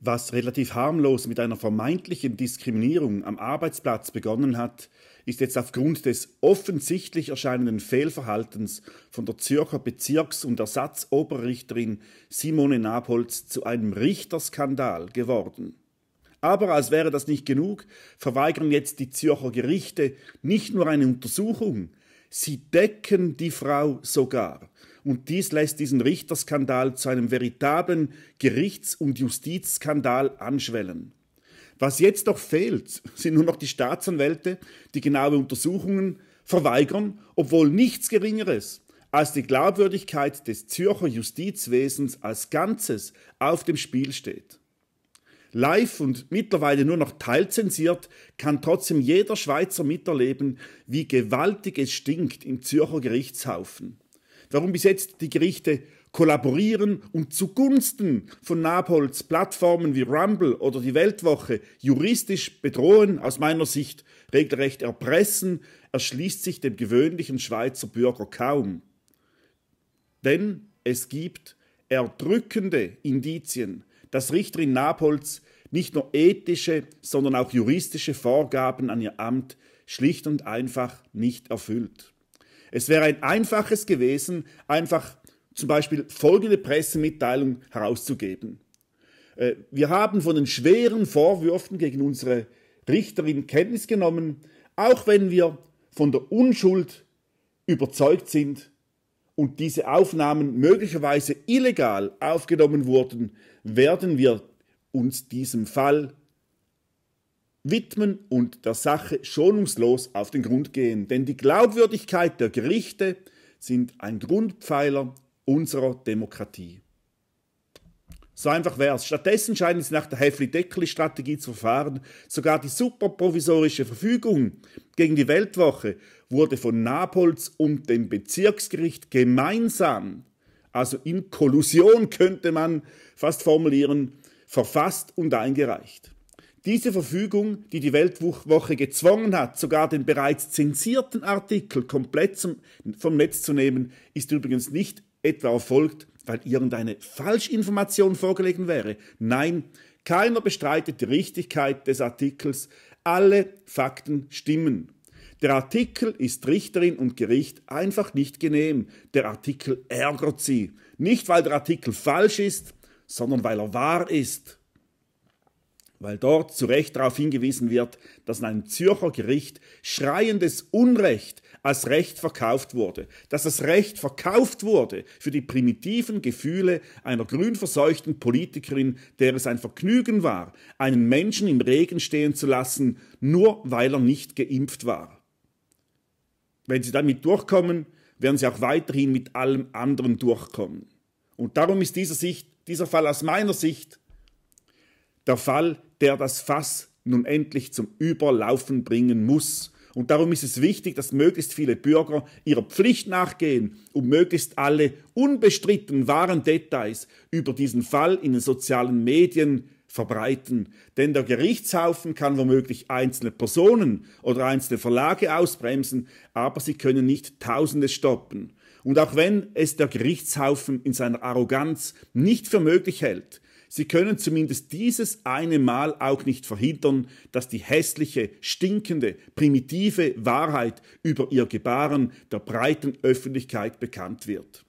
Was relativ harmlos mit einer vermeintlichen Diskriminierung am Arbeitsplatz begonnen hat, ist jetzt aufgrund des offensichtlich erscheinenden Fehlverhaltens von der Zürcher Bezirks- und Ersatzoberrichterin Simone Napolz zu einem Richterskandal geworden. Aber als wäre das nicht genug, verweigern jetzt die Zürcher Gerichte nicht nur eine Untersuchung, Sie decken die Frau sogar. Und dies lässt diesen Richterskandal zu einem veritablen Gerichts- und Justizskandal anschwellen. Was jetzt doch fehlt, sind nur noch die Staatsanwälte, die genaue Untersuchungen verweigern, obwohl nichts Geringeres als die Glaubwürdigkeit des Zürcher Justizwesens als Ganzes auf dem Spiel steht live und mittlerweile nur noch teilzensiert, kann trotzdem jeder Schweizer miterleben, wie gewaltig es stinkt im Zürcher Gerichtshaufen. Warum bis jetzt die Gerichte kollaborieren und zugunsten von Napols Plattformen wie Rumble oder die Weltwoche juristisch bedrohen, aus meiner Sicht regelrecht erpressen, erschließt sich dem gewöhnlichen Schweizer Bürger kaum. Denn es gibt erdrückende Indizien, dass Richter in Napolz nicht nur ethische, sondern auch juristische Vorgaben an ihr Amt schlicht und einfach nicht erfüllt. Es wäre ein einfaches gewesen, einfach zum Beispiel folgende Pressemitteilung herauszugeben. Äh, wir haben von den schweren Vorwürfen gegen unsere Richterin Kenntnis genommen, auch wenn wir von der Unschuld überzeugt sind und diese Aufnahmen möglicherweise illegal aufgenommen wurden, werden wir uns diesem Fall widmen und der Sache schonungslos auf den Grund gehen. Denn die Glaubwürdigkeit der Gerichte sind ein Grundpfeiler unserer Demokratie. So einfach wäre es. Stattdessen scheinen sie nach der Häfli-Deckli-Strategie zu verfahren. Sogar die superprovisorische Verfügung gegen die Weltwoche wurde von Napols und dem Bezirksgericht gemeinsam, also in Kollusion könnte man fast formulieren, verfasst und eingereicht. Diese Verfügung, die die Weltwoche gezwungen hat, sogar den bereits zensierten Artikel komplett zum, vom Netz zu nehmen, ist übrigens nicht etwa erfolgt, weil irgendeine Falschinformation vorgelegen wäre. Nein, keiner bestreitet die Richtigkeit des Artikels. Alle Fakten stimmen. Der Artikel ist Richterin und Gericht einfach nicht genehm. Der Artikel ärgert sie. Nicht, weil der Artikel falsch ist, sondern weil er wahr ist weil dort zu Recht darauf hingewiesen wird, dass in einem Zürcher Gericht schreiendes Unrecht als Recht verkauft wurde, dass das Recht verkauft wurde für die primitiven Gefühle einer grünverseuchten Politikerin, der es ein Vergnügen war, einen Menschen im Regen stehen zu lassen, nur weil er nicht geimpft war. Wenn sie damit durchkommen, werden sie auch weiterhin mit allem anderen durchkommen. Und darum ist dieser, Sicht, dieser Fall aus meiner Sicht der Fall der das Fass nun endlich zum Überlaufen bringen muss. Und darum ist es wichtig, dass möglichst viele Bürger ihrer Pflicht nachgehen und möglichst alle unbestritten wahren Details über diesen Fall in den sozialen Medien verbreiten. Denn der Gerichtshaufen kann womöglich einzelne Personen oder einzelne Verlage ausbremsen, aber sie können nicht Tausende stoppen. Und auch wenn es der Gerichtshaufen in seiner Arroganz nicht für möglich hält, Sie können zumindest dieses eine Mal auch nicht verhindern, dass die hässliche, stinkende, primitive Wahrheit über ihr Gebaren der breiten Öffentlichkeit bekannt wird.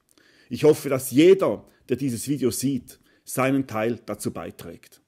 Ich hoffe, dass jeder, der dieses Video sieht, seinen Teil dazu beiträgt.